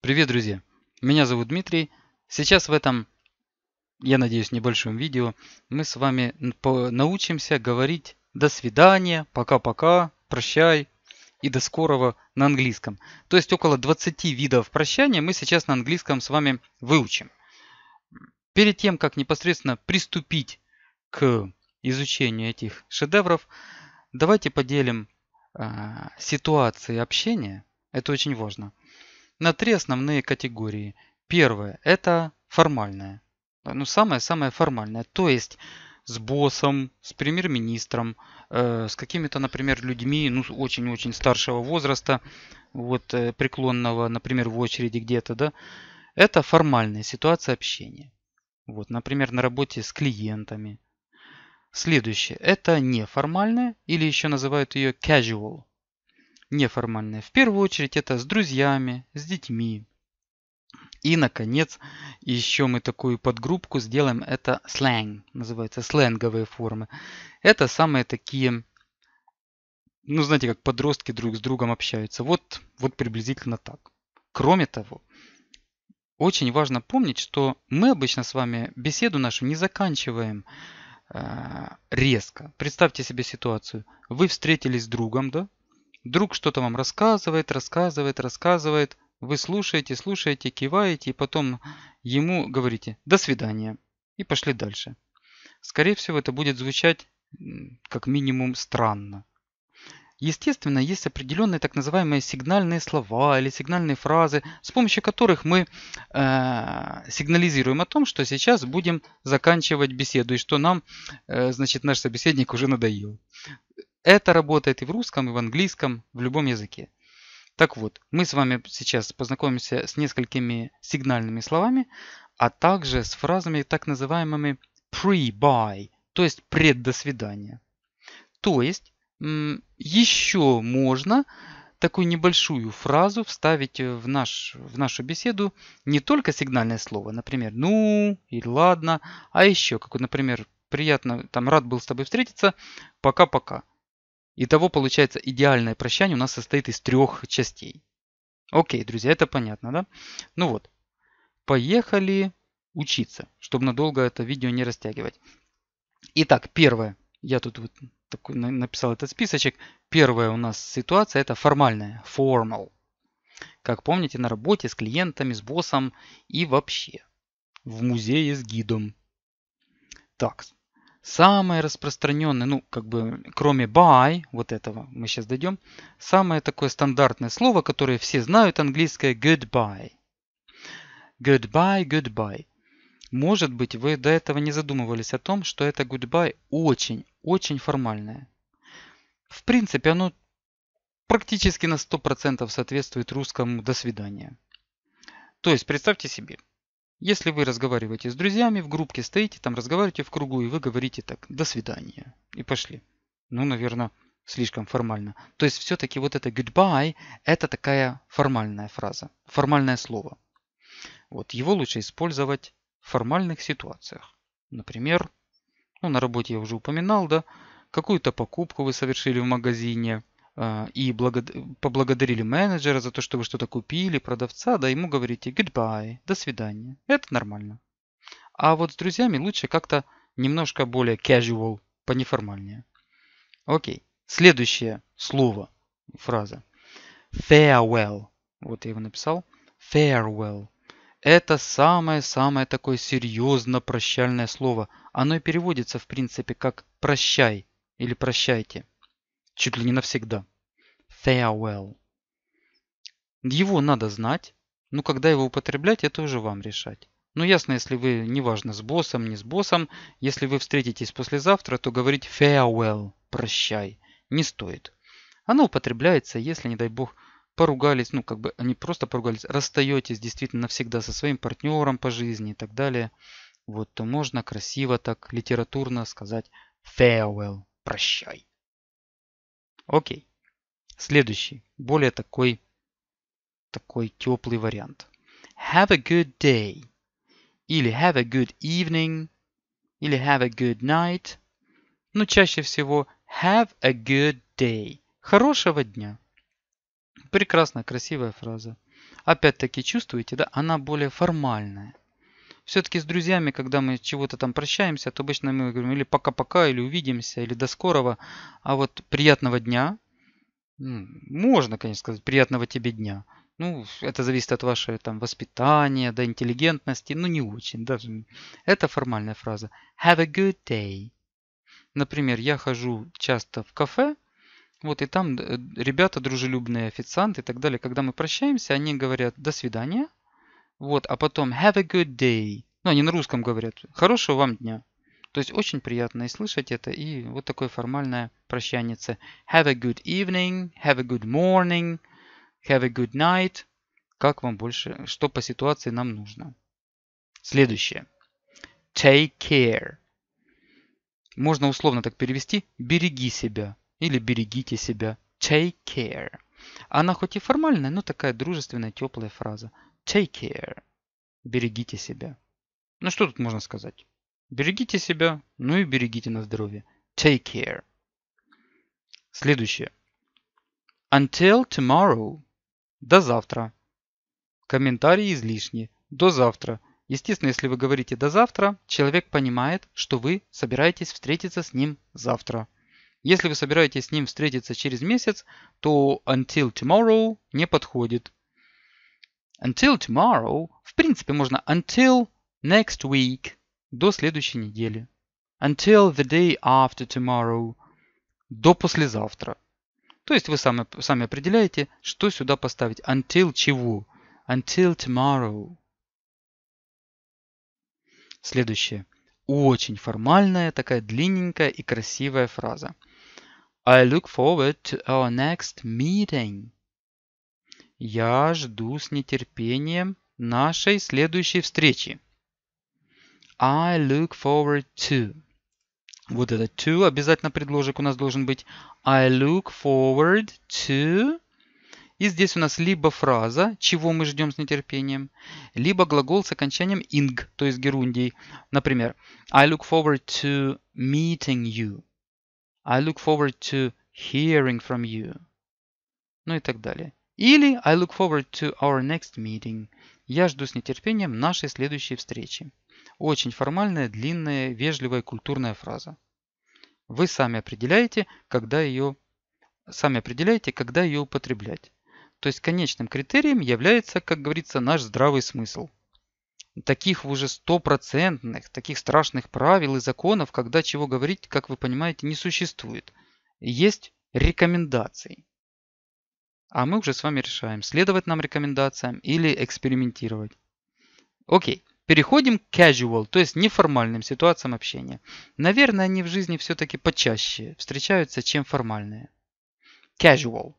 Привет, друзья! Меня зовут Дмитрий. Сейчас в этом, я надеюсь, небольшом видео мы с вами научимся говорить «до свидания», «пока-пока», «прощай» и «до скорого» на английском. То есть около 20 видов прощания мы сейчас на английском с вами выучим. Перед тем, как непосредственно приступить к изучению этих шедевров, давайте поделим э, ситуации общения. Это очень важно – на три основные категории. Первое – это формальное. Ну, самое-самое формальное. То есть с боссом, с премьер-министром, э, с какими-то, например, людьми, ну, очень-очень старшего возраста, вот э, преклонного, например, в очереди где-то, да, это формальная ситуация общения. Вот, например, на работе с клиентами. Следующее – это неформальное, или еще называют ее casual. Неформальное. В первую очередь это с друзьями, с детьми. И, наконец, еще мы такую подгруппку сделаем. Это сленг, называется сленговые формы. Это самые такие, ну, знаете, как подростки друг с другом общаются. Вот, вот приблизительно так. Кроме того, очень важно помнить, что мы обычно с вами беседу нашу не заканчиваем э, резко. Представьте себе ситуацию. Вы встретились с другом, да? Друг что-то вам рассказывает, рассказывает, рассказывает. Вы слушаете, слушаете, киваете и потом ему говорите «до свидания» и пошли дальше. Скорее всего, это будет звучать как минимум странно. Естественно, есть определенные так называемые сигнальные слова или сигнальные фразы, с помощью которых мы э, сигнализируем о том, что сейчас будем заканчивать беседу и что нам, э, значит, наш собеседник уже надоел. Это работает и в русском, и в английском, в любом языке. Так вот, мы с вами сейчас познакомимся с несколькими сигнальными словами, а также с фразами так называемыми pre-buy, то есть преддосвидания. То есть, еще можно такую небольшую фразу вставить в, наш, в нашу беседу не только сигнальное слово, например, ну или ладно, а еще, как, например, приятно, там, рад был с тобой встретиться, пока-пока. Итого получается идеальное прощание у нас состоит из трех частей. Окей, друзья, это понятно, да? Ну вот, поехали учиться, чтобы надолго это видео не растягивать. Итак, первое. Я тут вот такой написал этот списочек. Первая у нас ситуация это формальная, formal. Как помните, на работе с клиентами, с боссом и вообще в музее с гидом. Так, Самое распространенное, ну, как бы, кроме buy, вот этого мы сейчас дойдем, самое такое стандартное слово, которое все знают, английское goodbye. Goodbye, goodbye. Может быть, вы до этого не задумывались о том, что это goodbye очень, очень формальное. В принципе, оно практически на 100% соответствует русскому «до свидания». То есть, представьте себе, если вы разговариваете с друзьями, в группке стоите, там разговариваете в кругу, и вы говорите так «до свидания» и пошли. Ну, наверное, слишком формально. То есть все-таки вот это goodbye – это такая формальная фраза, формальное слово. Вот его лучше использовать в формальных ситуациях. Например, ну, на работе я уже упоминал, да, какую-то покупку вы совершили в магазине – а, и благод... поблагодарили менеджера за то, что вы что-то купили, продавца, да ему говорите goodbye, до свидания. Это нормально. А вот с друзьями лучше как-то немножко более casual, понеформальнее. Окей. Следующее слово, фраза. Farewell. Вот я его написал. Farewell. Это самое-самое такое серьезно прощальное слово. Оно и переводится, в принципе, как «прощай» или «прощайте» чуть ли не навсегда. Farewell. Его надо знать, но ну, когда его употреблять, это уже вам решать. Ну ясно, если вы, неважно, с боссом, не с боссом, если вы встретитесь послезавтра, то говорить farewell, прощай, не стоит. Оно употребляется, если, не дай бог, поругались, ну как бы они просто поругались, расстаетесь действительно навсегда со своим партнером по жизни и так далее, вот то можно красиво так литературно сказать farewell, прощай. Окей. Следующий, более такой, такой теплый вариант. Have a good day. Или have a good evening. Или have a good night. Но ну, чаще всего have a good day. Хорошего дня. Прекрасная, красивая фраза. Опять-таки, чувствуете, да, она более формальная. Все-таки с друзьями, когда мы чего-то там прощаемся, то обычно мы говорим или пока-пока, или увидимся, или до скорого. А вот приятного дня, ну, можно, конечно, сказать, приятного тебе дня. Ну, это зависит от вашего там воспитания, до интеллигентности, ну не очень. Даже. Это формальная фраза. Have a good day. Например, я хожу часто в кафе, вот и там э, ребята дружелюбные, официанты и так далее. Когда мы прощаемся, они говорят до свидания. Вот, а потом have a good day. Ну, они на русском говорят. Хорошего вам дня. То есть очень приятно и слышать это, и вот такое формальное прощание. Have a good evening, have a good morning, have a good night. Как вам больше, что по ситуации нам нужно. Следующее. Take care. Можно условно так перевести «береги себя» или «берегите себя». Take care. Она хоть и формальная, но такая дружественная, теплая фраза. Take care. Берегите себя. Ну что тут можно сказать? Берегите себя, ну и берегите на здоровье. Take care. Следующее. Until tomorrow. До завтра. Комментарии излишни. До завтра. Естественно, если вы говорите «до завтра», человек понимает, что вы собираетесь встретиться с ним завтра. Если вы собираетесь с ним встретиться через месяц, то until tomorrow не подходит. until tomorrow, в принципе, можно until next week, до следующей недели. Until the day after tomorrow, до послезавтра. То есть вы сами, сами определяете, что сюда поставить. Until чего? Until tomorrow. Следующее. Очень формальная, такая длинненькая и красивая фраза. I look forward to our next meeting. Я жду с нетерпением нашей следующей встречи. I look forward to. Вот это to обязательно предложек у нас должен быть. I look forward to. И здесь у нас либо фраза, чего мы ждем с нетерпением, либо глагол с окончанием ing, то есть герундий. Например, I look forward to meeting you. I look forward to hearing from you. Ну и так далее. Или I look forward to our next meeting. Я жду с нетерпением нашей следующей встречи. Очень формальная, длинная, вежливая, культурная фраза. Вы сами определяете, когда ее, сами определяете, когда ее употреблять. То есть конечным критерием является, как говорится, наш здравый смысл. Таких уже стопроцентных, таких страшных правил и законов, когда чего говорить, как вы понимаете, не существует. Есть рекомендации. А мы уже с вами решаем, следовать нам рекомендациям или экспериментировать. Окей. Переходим к casual, то есть неформальным ситуациям общения. Наверное, они в жизни все-таки почаще встречаются, чем формальные. Casual.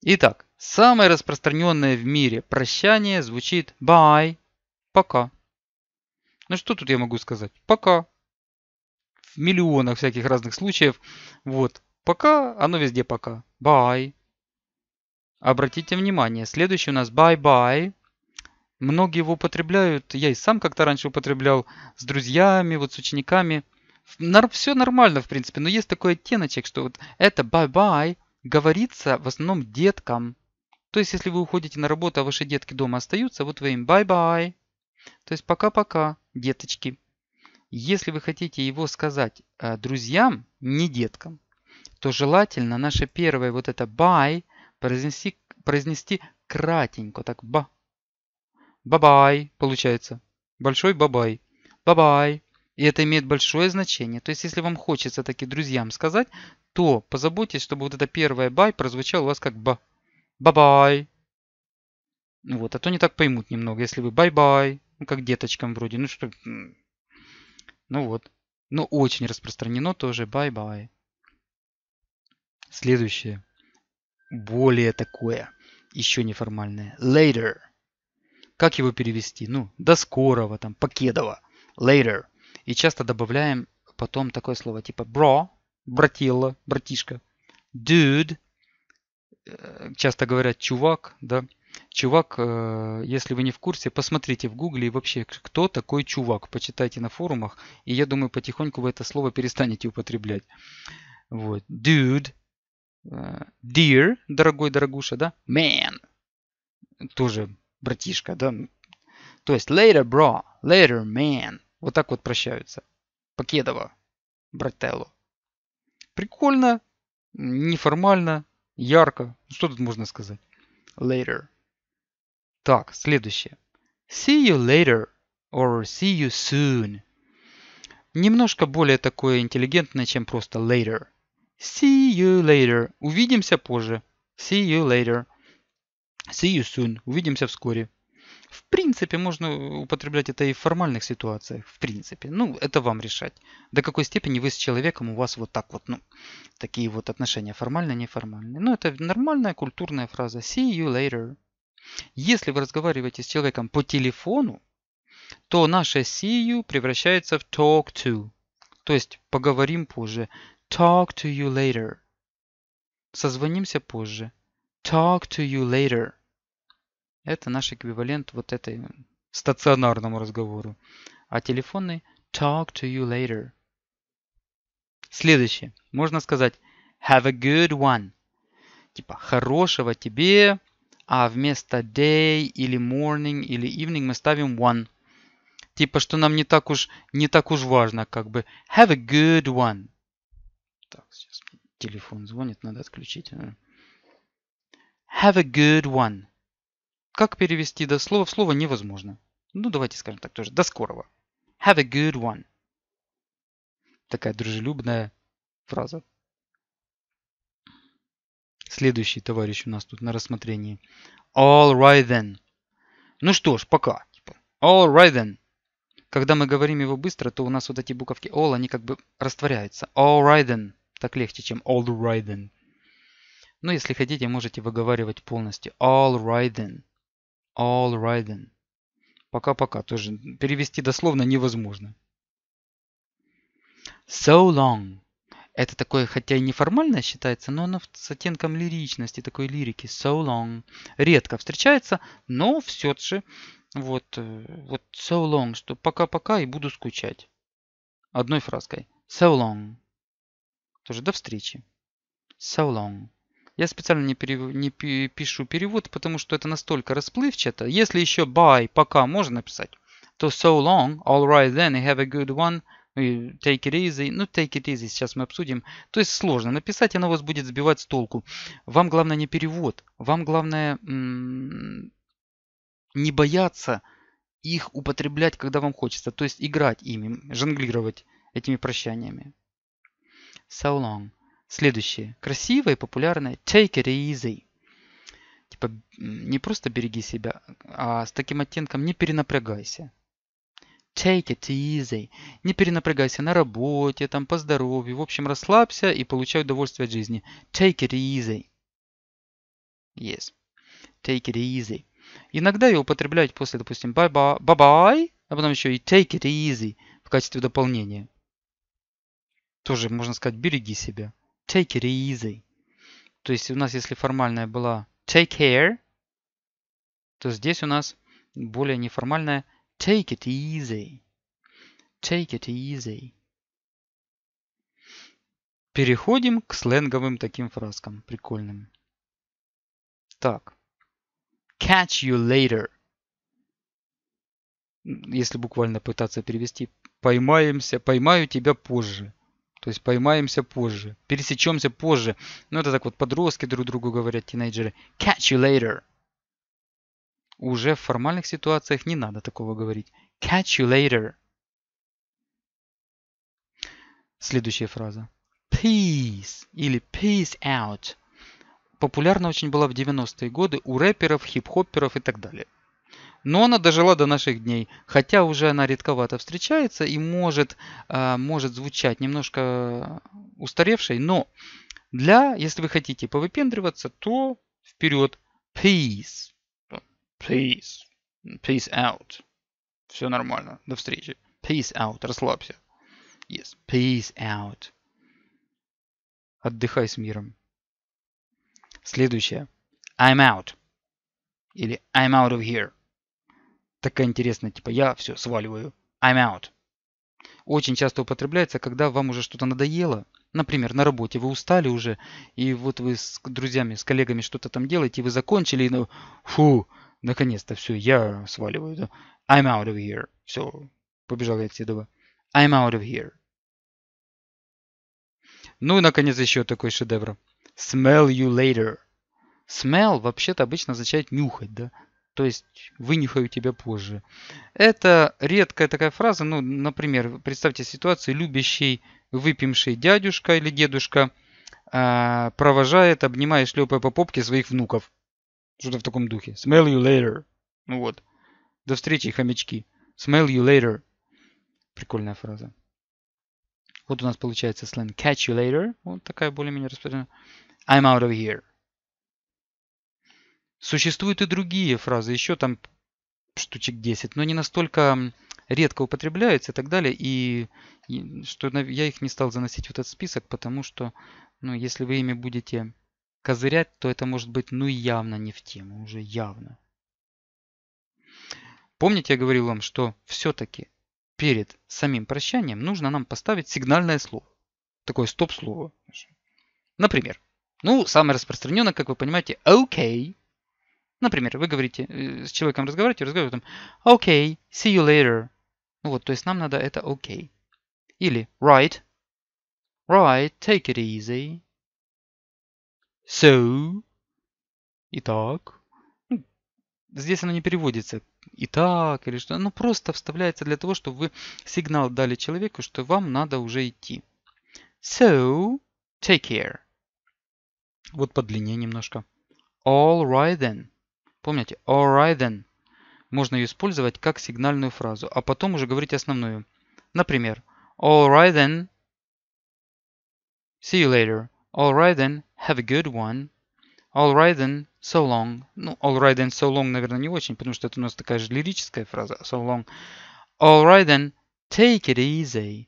Итак, самое распространенное в мире прощание звучит bye, пока. Ну что тут я могу сказать? Пока. В миллионах всяких разных случаев. Вот, пока, оно везде пока. Bye. Обратите внимание, следующий у нас bye-bye. Многие его употребляют, я и сам как-то раньше употреблял с друзьями, вот с учениками. Все нормально, в принципе, но есть такой оттеночек, что вот это bye-bye говорится в основном деткам. То есть, если вы уходите на работу, а ваши детки дома остаются, вот вы им bye-bye. То есть, пока-пока, деточки. Если вы хотите его сказать э, друзьям, не деткам, то желательно наше первое вот это bye – произнести, произнести кратенько, так ба. Бабай, получается. Большой бабай. Бабай. И это имеет большое значение. То есть, если вам хочется таки друзьям сказать, то позаботьтесь, чтобы вот это первое бай прозвучало у вас как ба. Бабай. Вот, а то не так поймут немного, если вы бай-бай, ну как деточкам вроде, ну что, ну вот. Но очень распространено тоже бай-бай. Следующее более такое, еще неформальное. Later. Как его перевести? Ну, до скорого, там, покедово Later. И часто добавляем потом такое слово типа bro брателло, братишка. Dude. Э, часто говорят чувак, да. Чувак, э, если вы не в курсе, посмотрите в гугле и вообще, кто такой чувак, почитайте на форумах, и я думаю, потихоньку вы это слово перестанете употреблять. Вот. Dude Э, dear, дорогой, дорогуша, да? Man, тоже братишка, да? То есть later, bro, later, man. Вот так вот прощаются. Покедова, брателло. Прикольно, неформально, ярко. Ну, что тут можно сказать? Later. Так, следующее. See you later or see you soon. Немножко более такое интеллигентное, чем просто later – See you later. Увидимся позже. See you later. See you soon. Увидимся вскоре. В принципе, можно употреблять это и в формальных ситуациях. В принципе. Ну, это вам решать. До какой степени вы с человеком, у вас вот так вот, ну, такие вот отношения. Формальные, неформальные. Но ну, это нормальная культурная фраза. See you later. Если вы разговариваете с человеком по телефону, то наше see you превращается в talk to. То есть поговорим позже. Talk to you later. Созвонимся позже. Talk to you later. Это наш эквивалент вот этой стационарному разговору. А телефонный talk to you later. Следующее. Можно сказать have a good one. Типа хорошего тебе, а вместо day или morning или evening мы ставим one. Типа, что нам не так уж, не так уж важно, как бы have a good one. Так, сейчас телефон звонит, надо отключить. А. Have a good one. Как перевести до слова в слово невозможно. Ну, давайте скажем так тоже. До скорого. Have a good one. Такая дружелюбная фраза. Следующий товарищ у нас тут на рассмотрении. All right then. Ну что ж, пока. Типа, all right then. Когда мы говорим его быстро, то у нас вот эти буковки all, они как бы растворяются. All right then. Так легче, чем all right Но ну, если хотите, можете выговаривать полностью. All right All right Пока-пока. Тоже перевести дословно невозможно. So long. Это такое, хотя и неформальное считается, но оно с оттенком лиричности, такой лирики. So long. Редко встречается, но все же вот, э, вот so long, что пока-пока и буду скучать. Одной фразкой. So long. Тоже до встречи. So long. Я специально не, перев... не пишу перевод, потому что это настолько расплывчато. Если еще bye, пока можно написать, то so long, all right then, have a good one, take it easy. Ну, take it easy сейчас мы обсудим. То есть сложно написать, оно вас будет сбивать с толку. Вам главное не перевод, вам главное не бояться их употреблять, когда вам хочется. То есть играть ими, жонглировать этими прощаниями so long. Следующее. Красивое и популярное take it easy. Типа не просто береги себя, а с таким оттенком не перенапрягайся. Take it easy. Не перенапрягайся на работе, там по здоровью. В общем, расслабься и получай удовольствие от жизни. Take it easy. Yes. Take it easy. Иногда ее употребляют после, допустим, bye-bye, а потом еще и take it easy в качестве дополнения тоже можно сказать, береги себя. Take it easy. То есть у нас, если формальная была take care, то здесь у нас более неформальная take it easy. Take it easy. Переходим к сленговым таким фразкам прикольным. Так. Catch you later. Если буквально пытаться перевести, поймаемся, поймаю тебя позже. То есть поймаемся позже, пересечемся позже. Ну это так вот подростки друг другу говорят, тинейджеры. Catch you later. Уже в формальных ситуациях не надо такого говорить. Catch you later. Следующая фраза. Peace или peace out. Популярна очень была в 90-е годы у рэперов, хип-хопперов и так далее. Но она дожила до наших дней, хотя уже она редковато встречается и может, а, может звучать немножко устаревшей, но для, если вы хотите повыпендриваться, то вперед. Peace. Peace. Peace out. Все нормально. До встречи. Peace out. Расслабься. Yes. Peace out. Отдыхай с миром. Следующее. I'm out. Или I'm out of here такая интересная, типа я все сваливаю, I'm out. Очень часто употребляется, когда вам уже что-то надоело, например, на работе вы устали уже, и вот вы с друзьями, с коллегами что-то там делаете, и вы закончили, и ну, фу, наконец-то все, я сваливаю, да? I'm out of here. Все, побежал я к I'm out of here. Ну и, наконец, еще такой шедевр. Smell you later. Smell вообще-то обычно означает нюхать, да? то есть вынюхаю тебя позже. Это редкая такая фраза, ну, например, представьте ситуацию, любящий, выпивший дядюшка или дедушка э, провожает, обнимая, и шлепая по попке своих внуков. Что-то в таком духе. Smell you later. Ну вот. До встречи, хомячки. Smell you later. Прикольная фраза. Вот у нас получается сленг catch you later. Вот такая более-менее распространенная. I'm out of here. Существуют и другие фразы, еще там штучек 10, но не настолько редко употребляются и так далее. И, и что я их не стал заносить в этот список, потому что, ну, если вы ими будете козырять, то это может быть, ну, явно не в тему, уже явно. Помните, я говорил вам, что все-таки перед самим прощанием нужно нам поставить сигнальное слово. Такое стоп-слово. Например, ну, самое распространенное, как вы понимаете, окей. Okay. Например, вы говорите, э, с человеком разговариваете, разговариваете там, окей, okay, see you later. ну Вот, то есть нам надо это окей. Okay. Или right, right, take it easy. So, итак. Ну, здесь оно не переводится итак или что, оно просто вставляется для того, чтобы вы сигнал дали человеку, что вам надо уже идти. So, take care. Вот подлиннее немножко. All right then. Помните, alright then. Можно ее использовать как сигнальную фразу, а потом уже говорить основную. Например, alright then, see you later. Alright then, have a good one. Alright then, so long. Ну, alright then, so long, наверное, не очень, потому что это у нас такая же лирическая фраза, so long. Alright then, take it easy.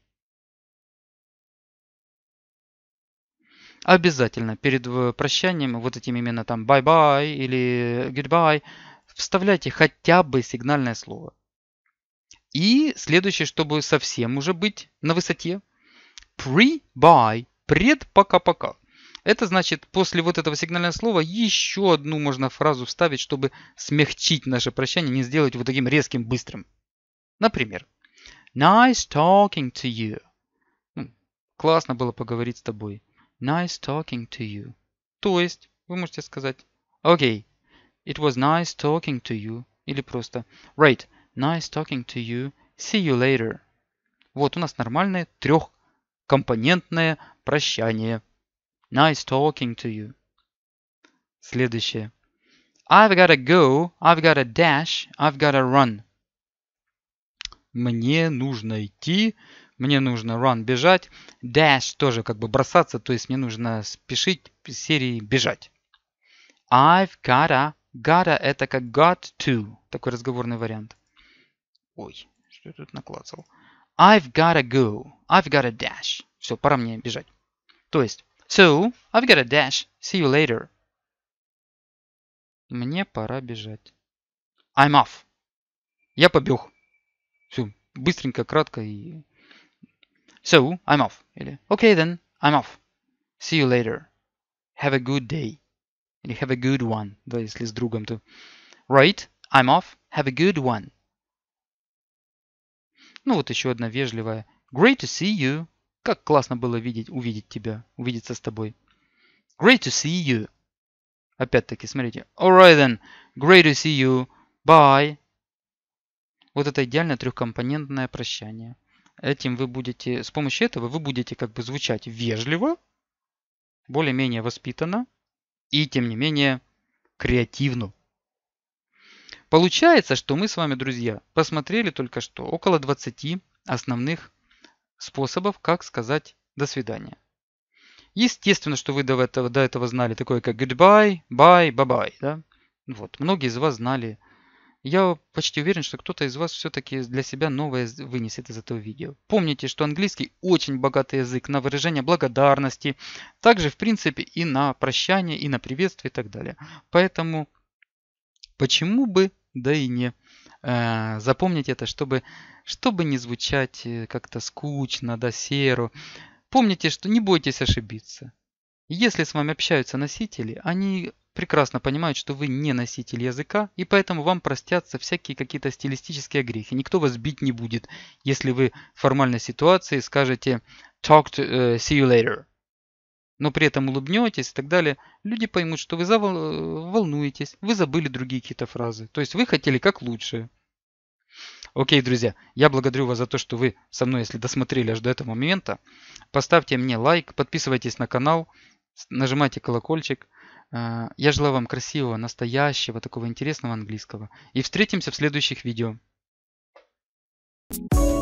Обязательно перед э, прощанием, вот этим именно там bye-bye или goodbye, вставляйте хотя бы сигнальное слово. И следующее, чтобы совсем уже быть на высоте, pre-buy, пред-пока-пока. Это значит, после вот этого сигнального слова еще одну можно фразу вставить, чтобы смягчить наше прощание, не сделать его таким резким, быстрым. Например, nice talking to you. Классно было поговорить с тобой. Nice talking to you. То есть, вы можете сказать Окей, okay, it was nice talking to you. Или просто Right, nice talking to you. See you later. Вот у нас нормальное трехкомпонентное прощание. Nice talking to you. Следующее. I've gotta go, I've gotta dash, I've gotta run. Мне нужно идти, мне нужно run бежать, dash тоже как бы бросаться, то есть мне нужно спешить из серии бежать. I've gotta, gotta это как got to, такой разговорный вариант. Ой, что я тут наклацал. I've gotta go, I've gotta dash. Все, пора мне бежать. То есть, so, I've gotta dash, see you later. Мне пора бежать. I'm off. Я побег. Все, быстренько, кратко и So, I'm off. Или Okay then, I'm off. See you later. Have a good day. Или have a good one, да, если с другом, то... Right, I'm off. Have a good one. Ну вот еще одна вежливая. Great to see you. Как классно было видеть, увидеть тебя, увидеться с тобой. Great to see you. Опять-таки, смотрите. Alright then. Great to see you. Bye. Вот это идеально трехкомпонентное прощание. Этим вы будете, с помощью этого вы будете как бы звучать вежливо, более-менее воспитанно и, тем не менее, креативно. Получается, что мы с вами, друзья, посмотрели только что около 20 основных способов, как сказать «до свидания». Естественно, что вы до этого, до этого знали такое, как goodbye, bye, bye-bye. Да? Вот. Многие из вас знали я почти уверен, что кто-то из вас все-таки для себя новое вынесет из этого видео. Помните, что английский очень богатый язык на выражение благодарности, также в принципе и на прощание, и на приветствие и так далее. Поэтому почему бы, да и не э, запомнить это, чтобы, чтобы не звучать э, как-то скучно, да серо. Помните, что не бойтесь ошибиться. Если с вами общаются носители, они прекрасно понимают, что вы не носитель языка, и поэтому вам простятся всякие какие-то стилистические грехи. Никто вас бить не будет, если вы в формальной ситуации скажете «talk to, uh, see you later», но при этом улыбнетесь и так далее. Люди поймут, что вы завол... Э, волнуетесь, вы забыли другие какие-то фразы. То есть вы хотели как лучше. Окей, друзья, я благодарю вас за то, что вы со мной, если досмотрели аж до этого момента. Поставьте мне лайк, подписывайтесь на канал, нажимайте колокольчик – а, я желаю вам красивого, настоящего, такого интересного английского. И встретимся в следующих видео. Thank you